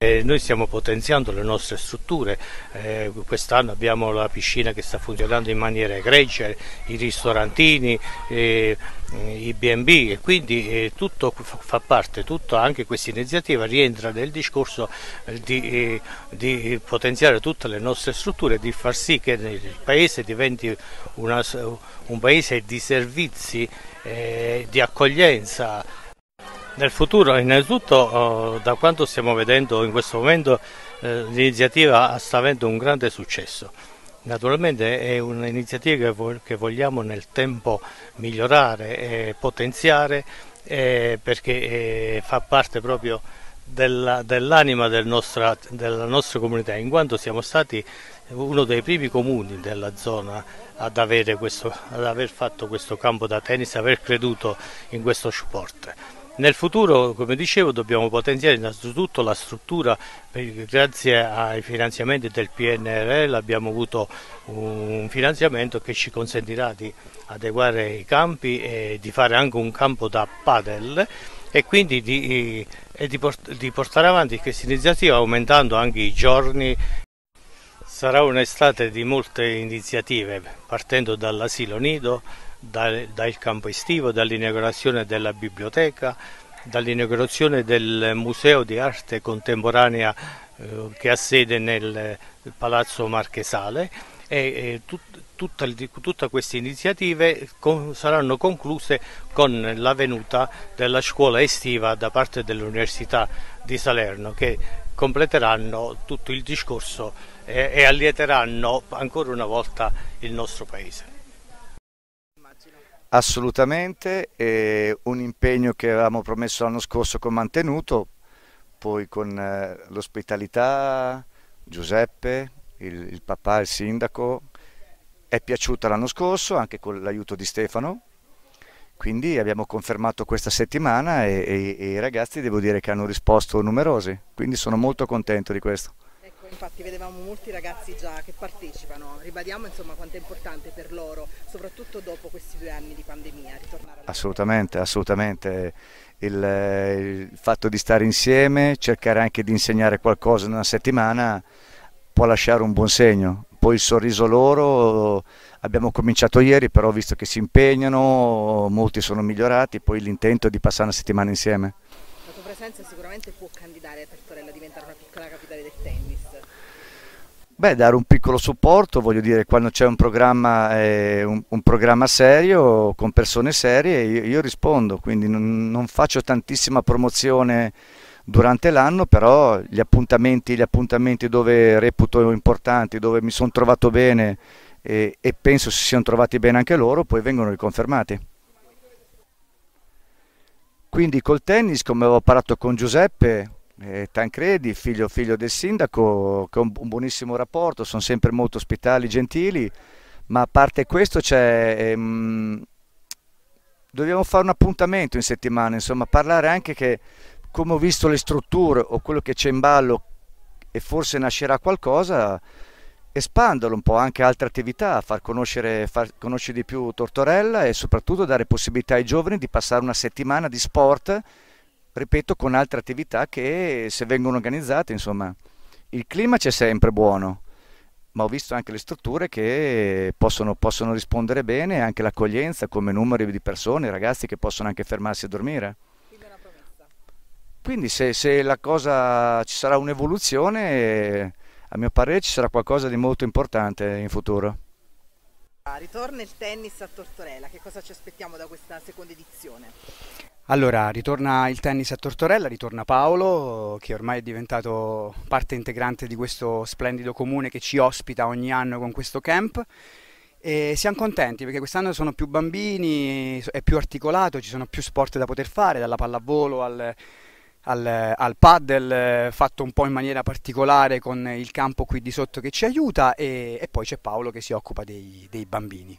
Eh, noi stiamo potenziando le nostre strutture, eh, quest'anno abbiamo la piscina che sta funzionando in maniera egregia, i ristorantini, eh, eh i B&B e quindi eh, tutto fa parte, tutta anche questa iniziativa rientra nel discorso eh, di, di, potenziare tutte le nostre strutture, di far sì che il paese diventi una, un paese di servizi, di accoglienza, nel futuro, innanzitutto, oh, da quanto stiamo vedendo in questo momento, eh, l'iniziativa sta avendo un grande successo. Naturalmente è un'iniziativa che vogliamo nel tempo migliorare e potenziare eh, perché eh, fa parte proprio dell'anima del della nostra comunità, in quanto siamo stati uno dei primi comuni della zona ad, questo, ad aver fatto questo campo da tennis, aver creduto in questo sport. Nel futuro, come dicevo, dobbiamo potenziare innanzitutto la struttura, grazie ai finanziamenti del PNRL abbiamo avuto un finanziamento che ci consentirà di adeguare i campi e di fare anche un campo da padel e quindi di, e di, port di portare avanti questa iniziativa aumentando anche i giorni. Sarà un'estate di molte iniziative, partendo dall'asilo nido, dal, dal campo estivo, dall'inaugurazione della biblioteca, dall'inaugurazione del Museo di Arte Contemporanea eh, che ha sede nel Palazzo Marchesale e, e tut, tutta, tutte queste iniziative con, saranno concluse con la venuta della scuola estiva da parte dell'Università di Salerno che completeranno tutto il discorso e, eh, e allieteranno ancora una volta il nostro paese. Assolutamente, un impegno che avevamo promesso l'anno scorso con mantenuto, poi con eh, l'ospitalità, Giuseppe, il, il, papà, il sindaco, è piaciuta l'anno scorso anche con l'aiuto di Stefano, quindi abbiamo confermato questa settimana e, e, e i ragazzi devo dire che hanno risposto numerosi, quindi sono molto contento di questo infatti vedevamo molti ragazzi già che partecipano, ribadiamo insomma quanto è importante per loro, soprattutto dopo questi due anni di pandemia. ritornare Assolutamente, assolutamente, il, il fatto di stare insieme, cercare anche di insegnare qualcosa in una settimana può lasciare un buon segno, poi il sorriso loro, abbiamo cominciato ieri però visto che si impegnano, molti sono migliorati, poi l'intento è di passare una settimana insieme. Piacenza sicuramente può candidare per Torella a diventare una piccola capitale del tennis. Beh, dare un piccolo supporto, voglio dire, quando c'è un, eh, un, un programma, serio, con persone serie, io, io rispondo, quindi non, non, faccio tantissima promozione durante l'anno, però gli appuntamenti, gli appuntamenti, dove reputo importanti, dove mi sono trovato bene e, e penso si siano trovati bene anche loro, poi vengono riconfermati. Quindi col tennis, come avevo parlato con Giuseppe eh, Tancredi, figlio, figlio, del sindaco, che ho un, un buonissimo rapporto, sono sempre molto ospitali, gentili, ma a parte questo c'è... Ehm, dobbiamo fare un appuntamento in settimana, insomma, parlare anche che come ho visto le strutture o quello che c'è in ballo e forse nascerà qualcosa, espandolo un po' anche a altre attività, far conoscere, far conoscere di più Tortorella e soprattutto dare possibilità ai giovani di passare una settimana di sport, ripeto, con altre attività che se vengono organizzate, insomma, il clima c'è sempre buono, ma ho visto anche le strutture che possono, possono rispondere bene, anche l'accoglienza come numeri di persone, ragazzi che possono anche fermarsi a dormire. Quindi se, se la cosa ci sarà un'evoluzione a mio parere ci sarà qualcosa di molto importante in futuro. Ah, ritorna il tennis a Tortorella, che cosa ci aspettiamo da questa seconda edizione? Allora, ritorna il tennis a Tortorella, ritorna Paolo, che ormai è diventato parte integrante di questo splendido comune che ci ospita ogni anno con questo camp. E siamo contenti perché quest'anno sono più bambini, è più articolato, ci sono più sport da poter fare, dalla pallavolo al, al, al paddle eh, fatto un po' in maniera particolare con il campo qui di sotto che ci aiuta e, e poi c'è Paolo che si occupa dei, dei bambini.